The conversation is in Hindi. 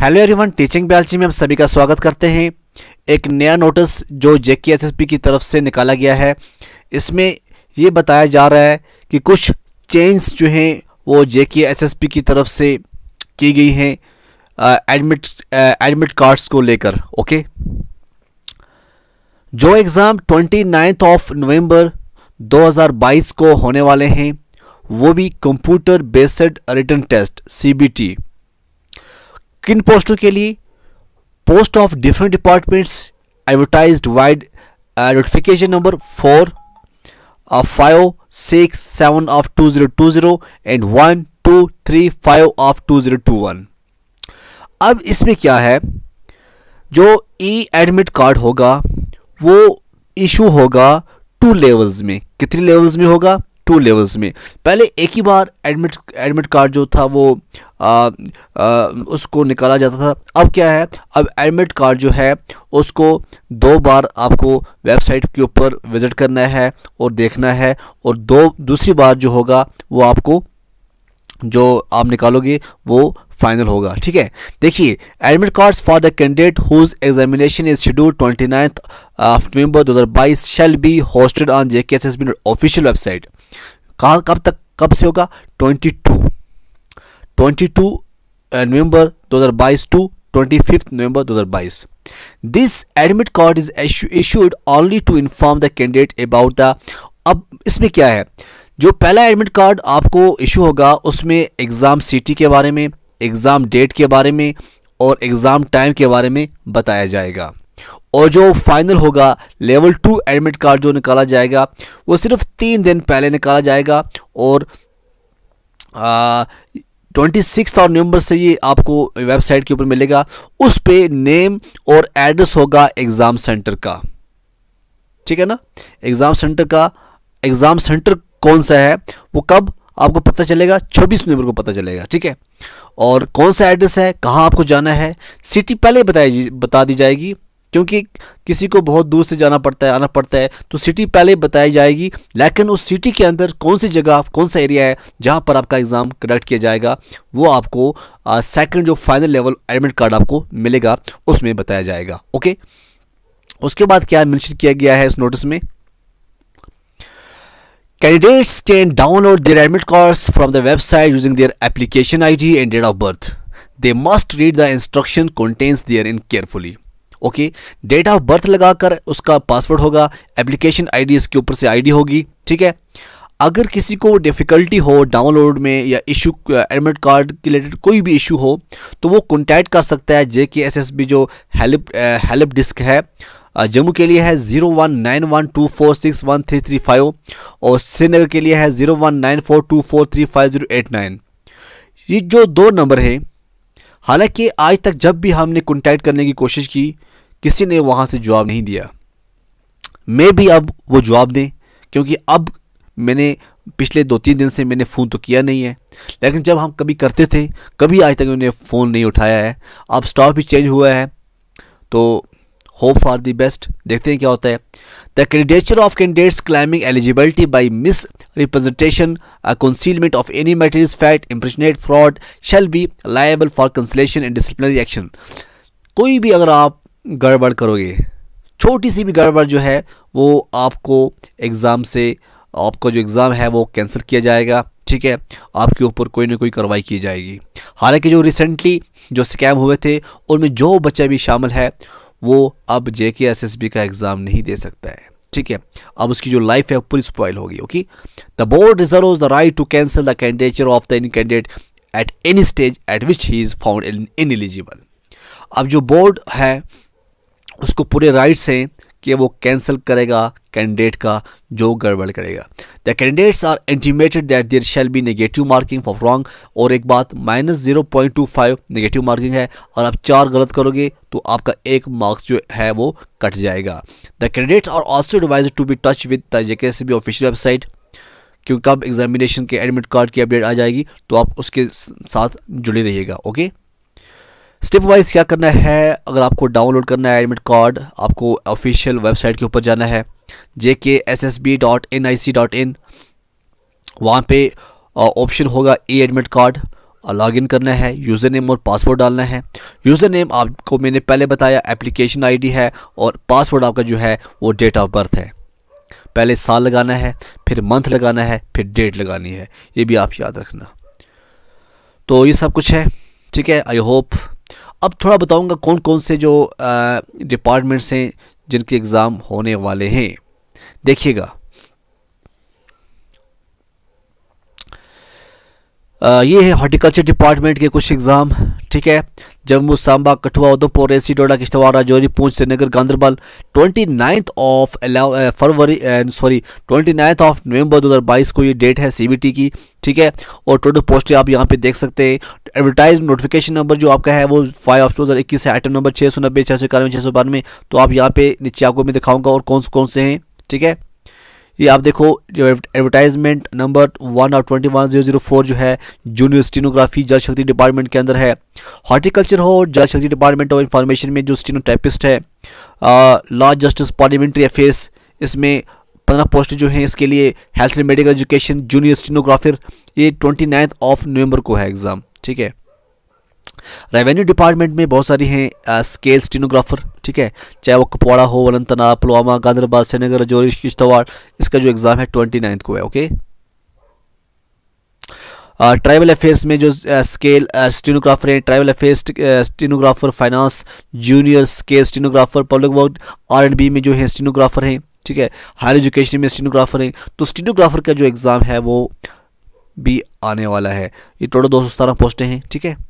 हेलो एवरीवन टीचिंग बैलची में हम सभी का स्वागत करते हैं एक नया नोटिस जो जेके एसएसपी की तरफ से निकाला गया है इसमें ये बताया जा रहा है कि कुछ चेंज जो हैं वो जेके एसएसपी की तरफ से की गई हैं एडमिट एडमिट कार्ड्स को लेकर ओके जो exam twenty ninth of November 2022 को होने वाले हैं वो भी कंप्यूटर बेस्ड रिटर्न टेस्ट सी किन पोस्टों के लिए post of different departments advertise vide notification number four five six seven of two zero two zero and one two three five of two zero two one अब इसमें क्या है जो ई एडमिट कार्ड होगा वो इशू होगा टू लेवल्स में कितने लेवल्स में होगा टू लेवल्स में पहले एक ही बार एडमिट एडमिट कार्ड जो था वो आ, आ, उसको निकाला जाता था अब क्या है अब एडमिट कार्ड जो है उसको दो बार आपको वेबसाइट के ऊपर विज़िट करना है और देखना है और दो दूसरी बार जो होगा वो आपको जो आप निकालोगे वो फाइनल होगा ठीक है देखिए admit cards for the candidate whose examination is schedule twenty ninth of November दो हज़ार बाईस shall be hosted on J K S S B official website कहाँ कब तक कब से होगा twenty two twenty two November 2022 to twenty fifth November 2022 this admit card is issued only to inform the candidate about the अब इसमें क्या है जो पहला एडमिट कार्ड आपको इशू होगा उसमें एग्ज़ाम सिटी के बारे में एग्ज़ाम डेट के बारे में और एग्ज़ाम टाइम के बारे में बताया जाएगा और जो फाइनल होगा लेवल टू एडमिट कार्ड जो निकाला जाएगा वो सिर्फ तीन दिन पहले निकाला जाएगा और ट्वेंटी सिक्स और नवंबर से ये आपको वेबसाइट के ऊपर मिलेगा उस पे नेम और एड्रेस होगा एग्ज़ाम सेंटर का ठीक है ना एग्ज़ाम सेंटर का एग्ज़ाम सेंटर कौन सा है वो कब आपको पता चलेगा छब्बीस नवंबर को पता चलेगा ठीक है और कौन सा एड्रेस है कहाँ आपको जाना है सिटी पहले बताई बता दी जाएगी क्योंकि किसी को बहुत दूर से जाना पड़ता है आना पड़ता है तो सिटी पहले बताई जाएगी लेकिन उस सिटी के अंदर कौन सी जगह कौन सा एरिया है जहाँ पर आपका एग्ज़ाम कंडक्ट किया जाएगा वो आपको सेकंड जो फाइनल लेवल एडमिट कार्ड आपको मिलेगा उसमें बताया जाएगा ओके उसके बाद क्या मैंशन किया गया है इस नोटिस में candidates can download download admit card from the website using their application ID and date of birth they must read the instruction instruction therein carefully okay date of birth लगाकर उसका पासवर्ड होगा एप्लीकेशन आईडी इसके ऊपर से आईडी होगी ठीक है अगर किसी को डिफ़िकल्टी हो डाउनलोड में या इशू एडमिट कार्ड के रिलेटेड कोई भी इशू हो तो वो कॉन्टैक्ट कर सकता है J K S S B जो हेल्प हेल्प डिस्क है जम्मू के लिए है zero one nine one two four six one three three five और श्रीनगर के लिए है zero one nine four two four three five zero eight nine ये जो दो नंबर हैं हालांकि आज तक जब भी हमने कॉन्टैक्ट करने की कोशिश की किसी ने वहाँ से जवाब नहीं दिया मैं भी अब वो जवाब दें क्योंकि अब मैंने पिछले दो तीन दिन से मैंने फ़ोन तो किया नहीं है लेकिन जब हम कभी करते थे कभी आज तक उन्हें फ़ोन नहीं उठाया है अब स्टॉक भी चेंज हुआ है तो होप फॉर दी बेस्ट देखते हैं क्या होता है the credential of candidates claiming eligibility by misrepresentation concealment of any material fact impersonate fraud shall be liable for cancellation and disciplinary action कोई भी अगर आप गड़बड़ करोगे छोटी सी भी गड़बड़ जो है वो आपको एग्ज़ाम से आपका जो एग्ज़ाम है वो कैंसिल किया जाएगा ठीक है आपके ऊपर कोई ना कोई कार्रवाई की जाएगी हालांकि जो रिसेंटली जो स्कैम हुए थे उनमें जो बच्चा भी शामिल है वो अब J K S S B का एग्ज़ाम नहीं दे सकता है ठीक है अब उसकी जो लाइफ है वो पूरी स्पॉइल होगी okay the board reserve the right to cancel the candidature of the in candidate at any stage at which he is found ineligible अब जो बोर्ड है उसको पूरे राइट्स हैं कि वो कैंसिल करेगा कैंडिडेट का जो गड़बड़ करेगा the candidates are intimated that there shall be negative marking for wrong और एक बात minus zero point two five negative marking है और आप चार गलत करोगे तो आपका एक मार्क्स जो है वो कट जाएगा the candidates are also advise to be touch with the J official website क्योंकि कब एग्जामिनेशन के एडमिट कार्ड की अपडेट आ जाएगी तो आप उसके साथ जुड़े रहिएगा ओके स्टेप वाइज क्या करना है अगर आपको डाउनलोड करना है एडमिट कार्ड आपको ऑफिशियल वेबसाइट के ऊपर जाना है J K S S B dot N I C dot in वहाँ पर ऑप्शन होगा e admit card log in करना है यूज़र नेम और पासवर्ड डालना है यूज़र नेम आपको मैंने पहले बताया एप्लीकेशन आईडी है और पासवर्ड आपका जो है वो डेट ऑफ बर्थ है पहले साल लगाना है फिर मंथ लगाना है फिर डेट लगानी है ये भी आप याद रखना तो ये सब कुछ है ठीक है आई होप अब थोड़ा बताऊंगा कौन कौन से जो डिपार्टमेंट्स हैं जिनके एग्ज़ाम होने वाले हैं देखिएगा ये है हॉर्टिकल्चर डिपार्टमेंट के कुछ एग्ज़ाम ठीक है जम्मू सांबा कठुआ उधमपुर रेसी डोडा Kishtwar Rajouri Poonch Srinagar Ganderbal twenty ninth of February sorry twenty ninth of November 2022 को ये डेट है सीबीटी की ठीक है और टोटल पोस्ट आप यहाँ पे देख सकते हैं एडवर्टाइज नोटिफिकेशन नंबर जो आपका है वो फाइव ऑफ टू हज़ार इक्कीस है आइटम नंबर छः सौ नब्बे छः सौ इक्यानवे छः सौ बानवे तो आप यहाँ पे नीचे आपको मैं दिखाऊँगा और कौन से कौन से हैं ठीक है ये आप देखो जो एडवर्टाइजमेंट नंबर वन और twenty one zero zero four जो है जूनियर स्टीनोग्राफी जल शक्ति डिपार्टमेंट के अंदर है हॉर्टिकल्चर हो जल शक्ति डिपार्टमेंट और इन्फॉर्मेशन में जो स्टीनोटाइपिस्ट है लॉ जस्टिस पार्लियामेंट्री अफेयर्स इसमें पंद्रह पोस्ट जो हैं इसके लिए health and medical education junior stenographer ये ट्वेंटी नाइन्थ ऑफ नवंबर को है एग्ज़ाम ठीक है रेवेन्यू डिपार्टमेंट में बहुत सारी हैं स्केल स्टीनोग्राफर ठीक है चाहे वो कपवाड़ा हो वलंतना पुलवामा गांधरबाद श्रीनगर रजौरी किश्तवाड़ इसका जो एग्ज़ाम है ट्वेंटी नाइन्थ को है ओके ट्राइबल अफेयर्स में जो स्केल स्टीनोग्राफर हैं tribal affairs stenographer finance junior scale stenographer public work R and B में जो है स्टीनोग्राफर हैं ठीक है हायर एजुकेशन में स्टीनोग्राफर हैं तो स्टीनोग्राफर का जो एग्ज़ाम है वो भी आने वाला है ये टोटल दो सौ सतारह पोस्टें हैं ठीक है